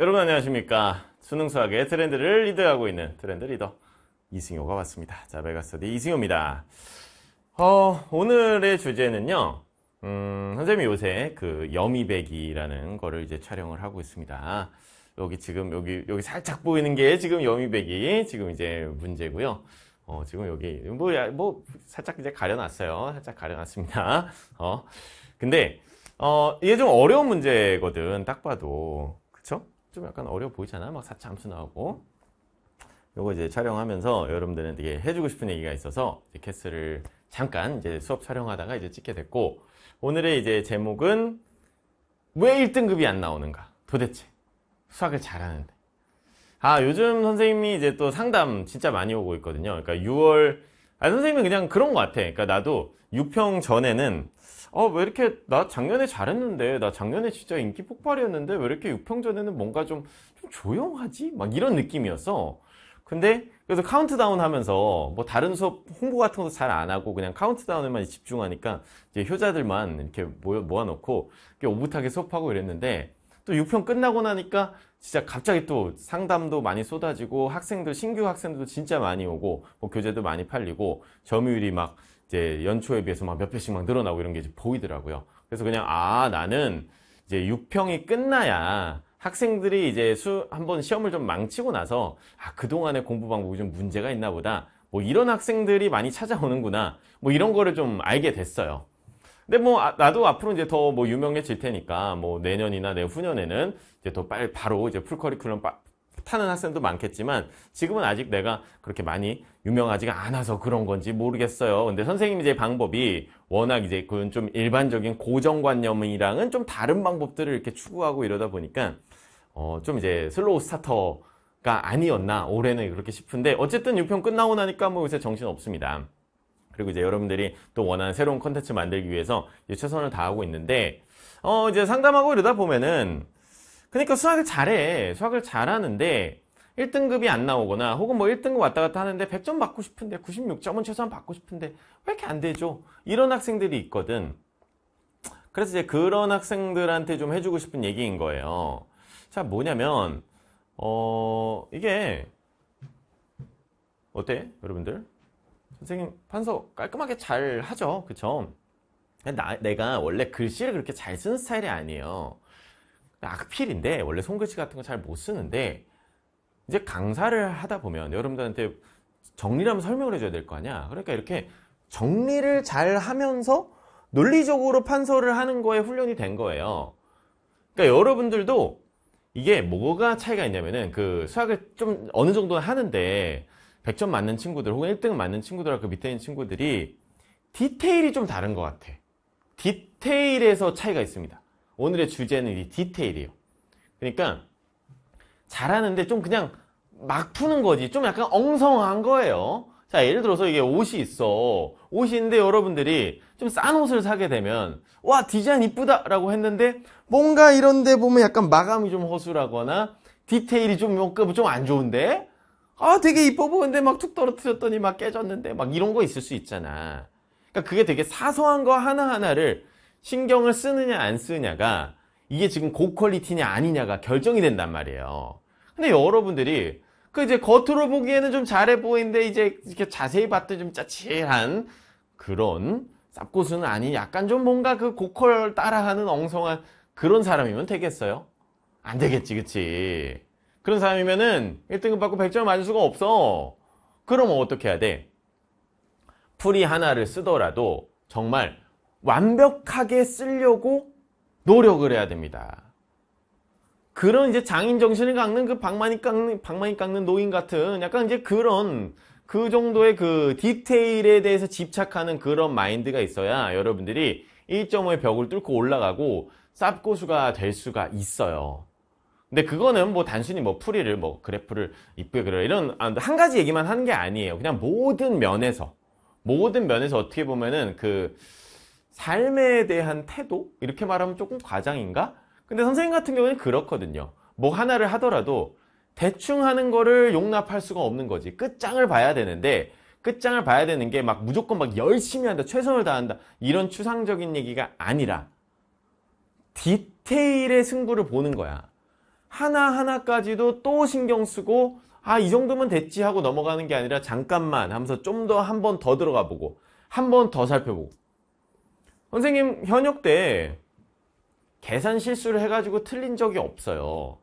여러분 안녕하십니까 수능 수학의 트렌드를 리드하고 있는 트렌드 리더 이승효가 왔습니다 자베가스터디 이승효입니다 어, 오늘의 주제는요 음, 선생님이 요새 그 여미배기라는 거를 이제 촬영을 하고 있습니다 여기 지금 여기 여기 살짝 보이는 게 지금 여미배기 지금 이제 문제고요 어, 지금 여기 뭐, 뭐 살짝 이제 가려놨어요 살짝 가려놨습니다 어 근데 어, 이게 좀 어려운 문제거든, 딱 봐도. 좀 약간 어려 보이잖아. 요막사함수 나오고. 요거 이제 촬영하면서 여러분들은 되게 해주고 싶은 얘기가 있어서 이제 캐스를 잠깐 이제 수업 촬영하다가 이제 찍게 됐고 오늘의 이제 제목은 왜 1등급이 안 나오는가 도대체 수학을 잘하는데 아 요즘 선생님이 이제 또 상담 진짜 많이 오고 있거든요 그러니까 6월 아, 선생님은 그냥 그런 것 같아. 그러니까 나도 6평 전에는 어, 왜 이렇게 나 작년에 잘했는데 나 작년에 진짜 인기 폭발이었는데 왜 이렇게 6평 전에는 뭔가 좀, 좀 조용하지? 막 이런 느낌이었어. 근데 그래서 카운트다운 하면서 뭐 다른 수업 홍보 같은 것도 잘 안 하고 그냥 카운트다운에만 집중하니까 이제 효자들만 이렇게 모여, 모아놓고 이 오붓하게 수업하고 이랬는데 또 6평 끝나고 나니까 진짜 갑자기 또 상담도 많이 쏟아지고 학생들 신규 학생들도 진짜 많이 오고 뭐 교재도 많이 팔리고 점유율이 막 이제 연초에 비해서 막 몇 배씩 막 늘어나고 이런 게 이제 보이더라고요. 그래서 그냥 아 나는 이제 6평이 끝나야 학생들이 이제 수 한번 시험을 좀 망치고 나서 아 그동안의 공부 방법이 좀 문제가 있나 보다 뭐 이런 학생들이 많이 찾아오는구나 뭐 이런 거를 좀 알게 됐어요. 근데 뭐 아, 나도 앞으로 이제 더 뭐 유명해질 테니까 뭐 내년이나 내후년에는 이제 더 빨리 바로 이제 풀커리큘럼 빠, 타는 학생도 많겠지만 지금은 아직 내가 그렇게 많이 유명하지가 않아서 그런 건지 모르겠어요. 근데 선생님이 이제 방법이 워낙 이제 그 좀 일반적인 고정관념이랑은 좀 다른 방법들을 이렇게 추구하고 이러다 보니까 어 좀 이제 슬로우 스타터가 아니었나 올해는 그렇게 싶은데 어쨌든 6편 끝나고 나니까 뭐 요새 정신 없습니다. 그리고 이제 여러분들이 또 원하는 새로운 컨텐츠 만들기 위해서 최선을 다하고 있는데 어 이제 상담하고 이러다 보면은 그러니까 수학을 잘해 수학을 잘하는데 1등급이 안 나오거나 혹은 뭐 1등급 왔다 갔다 하는데 100점 받고 싶은데 96점은 최소한 받고 싶은데 왜 이렇게 안 되죠? 이런 학생들이 있거든 그래서 이제 그런 학생들한테 좀 해주고 싶은 얘기인 거예요 자 뭐냐면 어 이게 어때 여러분들? 선생님 판서 깔끔하게 잘 하죠 그쵸 나, 내가 원래 글씨를 그렇게 잘 쓰는 스타일이 아니에요 악필인데 원래 손글씨 같은 거 잘 못 쓰는데 이제 강사를 하다 보면 여러분들한테 정리를 하면 설명을 해줘야 될 거 아니야 그러니까 이렇게 정리를 잘 하면서 논리적으로 판서를 하는 거에 훈련이 된 거예요 그러니까 여러분들도 이게 뭐가 차이가 있냐면은 그 수학을 좀 어느 정도 하는데 100점 맞는 친구들 혹은 1등 맞는 친구들과 그 밑에 있는 친구들이 디테일이 좀 다른 것 같아. 디테일에서 차이가 있습니다. 오늘의 주제는 이 디테일이에요. 그러니까 잘하는데 좀 그냥 막 푸는 거지. 좀 약간 엉성한 거예요. 자, 예를 들어서 이게 옷이 있어. 옷인데 여러분들이 좀 싼 옷을 사게 되면 와, 디자인 이쁘다라고 했는데 뭔가 이런데 보면 약간 마감이 좀 허술하거나 디테일이 좀 조금 좀안 좋은데 아 되게 이뻐 보는데 이막툭 떨어뜨렸더니 막 깨졌는데 막 이런 거 있을 수 있잖아 그러니까 그게 되게 사소한 거 하나하나를 신경을 쓰느냐 안 쓰느냐가 이게 지금 고퀄리티냐 아니냐가 결정이 된단 말이에요 근데 여러분들이 그 이제 겉으로 보기에는 좀 잘해 보이는데 이제 이렇게 자세히 봤더니 좀 짜칠한 그런 쌉고수는 아닌 약간 좀 뭔가 그 고퀄 따라하는 엉성한 그런 사람이면 되겠어요? 안 되겠지 그치 그런 사람이면은 1등급 받고 100점 맞을 수가 없어. 그러면 어떻게 해야 돼? 풀이 하나를 쓰더라도 정말 완벽하게 쓰려고 노력을 해야 됩니다. 그런 이제 장인 정신을 깎는 그 방망이 깎는, 방망이 깎는 노인 같은 약간 이제 그런 그 정도의 그 디테일에 대해서 집착하는 그런 마인드가 있어야 여러분들이 1.5의 벽을 뚫고 올라가고 쌉고수가 될 수가 있어요. 근데 그거는 뭐 단순히 뭐 풀이를 뭐 그래프를 이쁘게 그려 이런 한 가지 얘기만 하는 게 아니에요. 그냥 모든 면에서 모든 면에서 어떻게 보면은 그 삶에 대한 태도 이렇게 말하면 조금 과장인가? 근데 선생님 같은 경우는 그렇거든요. 뭐 하나를 하더라도 대충 하는 거를 용납할 수가 없는 거지. 끝장을 봐야 되는데 끝장을 봐야 되는 게 막 무조건 막 열심히 한다, 최선을 다한다 이런 추상적인 얘기가 아니라 디테일의 승부를 보는 거야. 하나하나까지도 또 신경 쓰고 아 이 정도면 됐지 하고 넘어가는 게 아니라 잠깐만 하면서 좀 더 한 번 더 들어가 보고 한 번 더 살펴보고 선생님 현역 때 계산 실수를 해가지고 틀린 적이 없어요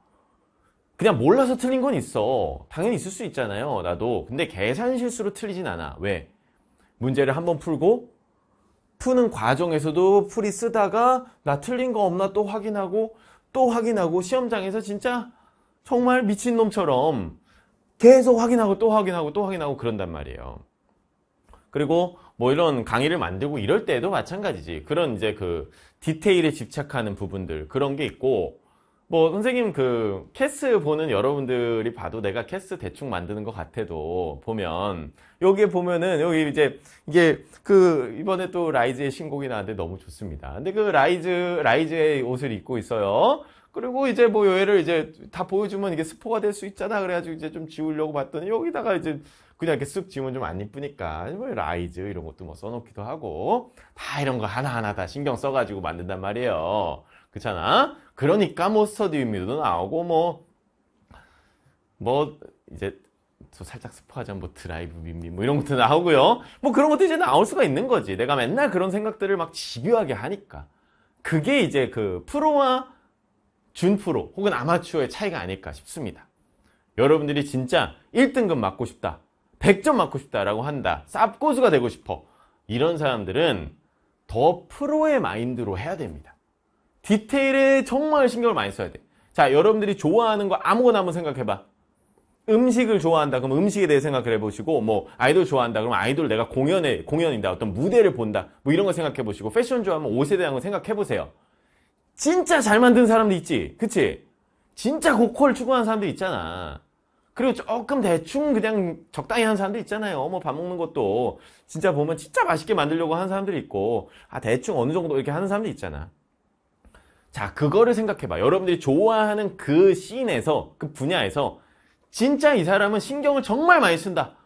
그냥 몰라서 틀린 건 있어 당연히 있을 수 있잖아요 나도 근데 계산 실수로 틀리진 않아 왜? 문제를 한 번 풀고 푸는 과정에서도 풀이 쓰다가 나 틀린 거 없나 또 확인하고 또 확인하고 시험장에서 진짜 정말 미친놈처럼 계속 확인하고 또 확인하고 또 확인하고 그런단 말이에요. 그리고 뭐 이런 강의를 만들고 이럴 때도 마찬가지지. 그런 이제 그 디테일에 집착하는 부분들 그런 게 있고 뭐 선생님 그 캐스 보는 여러분들이 봐도 내가 캐스 대충 만드는 것 같아도 보면 여기에 보면은 여기 이제 이게 그 이번에 또 라이즈의 신곡이 나왔는데 너무 좋습니다. 근데 그 라이즈 라이즈의 옷을 입고 있어요. 그리고 이제 뭐얘를 이제 다 보여주면 이게 스포가 될 수 있잖아. 그래가지고 이제 좀 지우려고 봤더니 여기다가 이제 그냥 이렇게 쓱 지우면 좀 안 이쁘니까 뭐 라이즈 이런 것도 뭐 써놓기도 하고 다 이런 거 하나하나 다 신경 써가지고 만든단 말이에요. 그렇잖아. 그러니까 머스터드 뭐 윗미도 나오고 뭐뭐 뭐 이제 또 살짝 스포하자면 뭐 드라이브 밈미 뭐 이런 것도 나오고요. 뭐 그런 것도 이제 나올 수가 있는 거지. 내가 맨날 그런 생각들을 막 집요하게 하니까. 그게 이제 그 프로와 준프로 혹은 아마추어의 차이가 아닐까 싶습니다. 여러분들이 진짜 1등급 맞고 싶다. 100점 맞고 싶다라고 한다. 쌉고수가 되고 싶어. 이런 사람들은 더 프로의 마인드로 해야 됩니다. 디테일에 정말 신경을 많이 써야 돼. 자, 여러분들이 좋아하는 거 아무거나 한번 생각해봐. 음식을 좋아한다 그럼 음식에 대해 생각을 해보시고 뭐 아이돌 좋아한다 그럼 아이돌 내가 공연에 공연인다 어떤 무대를 본다 뭐 이런 거 생각해보시고 패션 좋아하면 옷에 대한 거 생각해보세요 진짜 잘 만든 사람도 있지 그치 진짜 고퀄 추구하는 사람도 있잖아 그리고 조금 대충 그냥 적당히 하는 사람도 있잖아요 뭐 밥 먹는 것도 진짜 보면 진짜 맛있게 만들려고 하는 사람들이 있고 아 대충 어느 정도 이렇게 하는 사람도 있잖아 자, 그거를 생각해봐. 여러분들이 좋아하는 그 씬에서, 그 분야에서 진짜 이 사람은 신경을 정말 많이 쓴다.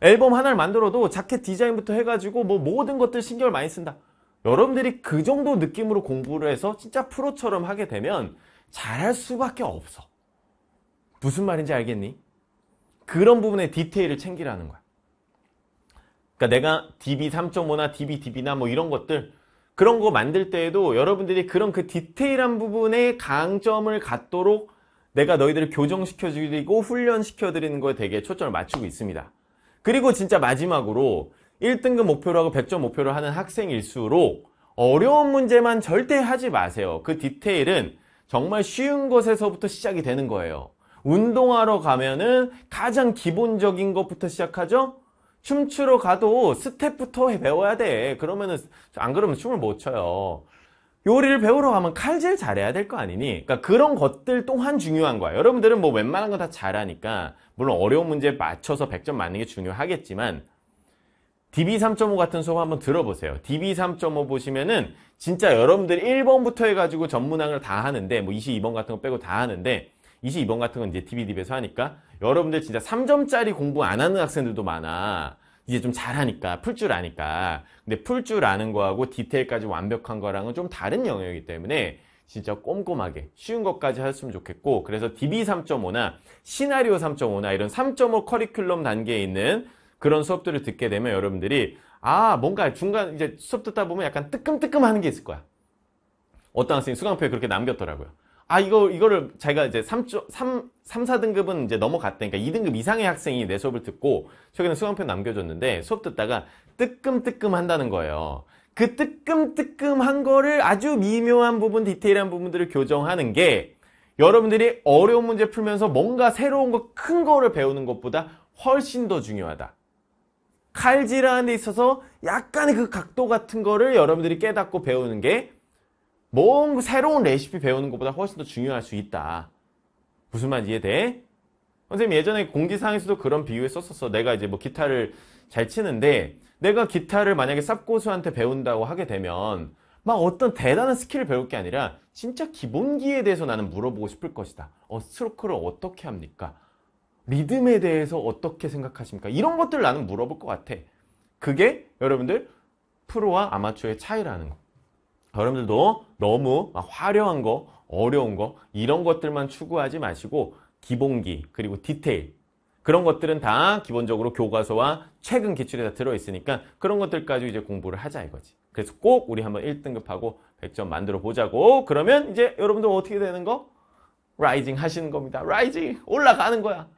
앨범 하나를 만들어도 자켓 디자인부터 해가지고 뭐 모든 것들 신경을 많이 쓴다. 여러분들이 그 정도 느낌으로 공부를 해서 진짜 프로처럼 하게 되면 잘할 수밖에 없어. 무슨 말인지 알겠니? 그런 부분의 디테일을 챙기라는 거야. 그러니까 내가 DB 3.5나 DB DB나 뭐 이런 것들 그런 거 만들 때에도 여러분들이 그런 그 디테일한 부분에 강점을 갖도록 내가 너희들을 교정시켜드리고 훈련시켜드리는 거에 되게 초점을 맞추고 있습니다. 그리고 진짜 마지막으로 1등급 목표로 하고 100점 목표로 하는 학생일수록 어려운 문제만 절대 하지 마세요. 그 디테일은 정말 쉬운 것에서부터 시작이 되는 거예요. 운동하러 가면은 가장 기본적인 것부터 시작하죠? 춤추러 가도 스텝부터 배워야 돼. 그러면은 안 그러면 춤을 못 춰요. 요리를 배우러 가면 칼질 잘해야 될 거 아니니? 그러니까 그런 것들 또한 중요한 거야. 여러분들은 뭐 웬만한 건다 잘하니까 물론 어려운 문제에 맞춰서 100점 맞는 게 중요하겠지만 DB 3.5 같은 수업 한번 들어보세요. DB 3.5 보시면은 진짜 여러분들 1번부터 해가지고 전문항을 다 하는데 뭐 22번 같은 거 빼고 다 하는데 22번 같은 건 이제 DBDB에서 하니까 여러분들 진짜 3점짜리 공부 안 하는 학생들도 많아. 이제 좀 잘하니까 풀 줄 아니까 근데 풀 줄 아는 거하고 디테일까지 완벽한 거랑은 좀 다른 영역이기 때문에 진짜 꼼꼼하게 쉬운 것까지 하셨으면 좋겠고 그래서 DB 3.5나 시나리오 3.5나 이런 3.5 커리큘럼 단계에 있는 그런 수업들을 듣게 되면 여러분들이 아 뭔가 중간 이제 수업 듣다 보면 약간 뜨끔뜨끔 하는 게 있을 거야 어떤 학생이 수강표에 그렇게 남겼더라고요 아 이거 이거를 자기가 이제 3, 3, 3 4등급은 이제 넘어갔다니까 2등급 이상의 학생이 내 수업을 듣고 최근에 수강표 남겨줬는데 수업 듣다가 뜨끔뜨끔 한다는 거예요. 그 뜨끔뜨끔한 거를 아주 미묘한 부분, 디테일한 부분들을 교정하는 게 여러분들이 어려운 문제 풀면서 뭔가 새로운 거, 큰 거를 배우는 것보다 훨씬 더 중요하다. 칼질하는 데 있어서 약간의 그 각도 같은 거를 여러분들이 깨닫고 배우는 게뭔 그 새로운 레시피 배우는 것보다 훨씬 더 중요할 수 있다. 무슨 말 이해돼? 선생님 예전에 공지사항에서도 그런 비유에 썼었어. 내가 이제 뭐 기타를 잘 치는데 내가 기타를 만약에 쌉고수한테 배운다고 하게 되면 막 어떤 대단한 스킬을 배울 게 아니라 진짜 기본기에 대해서 나는 물어보고 싶을 것이다. 어, 스트로크를 어떻게 합니까? 리듬에 대해서 어떻게 생각하십니까? 이런 것들 을 나는 물어볼 것 같아. 그게 여러분들 프로와 아마추어의 차이라는 거. 여러분들도 너무 화려한 거, 어려운 거 이런 것들만 추구하지 마시고 기본기 그리고 디테일 그런 것들은 다 기본적으로 교과서와 최근 기출에 다 들어있으니까 그런 것들 까지 이제 공부를 하자 이거지. 그래서 꼭 우리 한번 1등급하고 100점 만들어 보자고. 그러면 이제 여러분들 어떻게 되는 거? 라이징 하시는 겁니다. 라이징 올라가는 거야.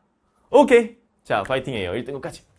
오케이. 자, 파이팅해요. 1등급까지.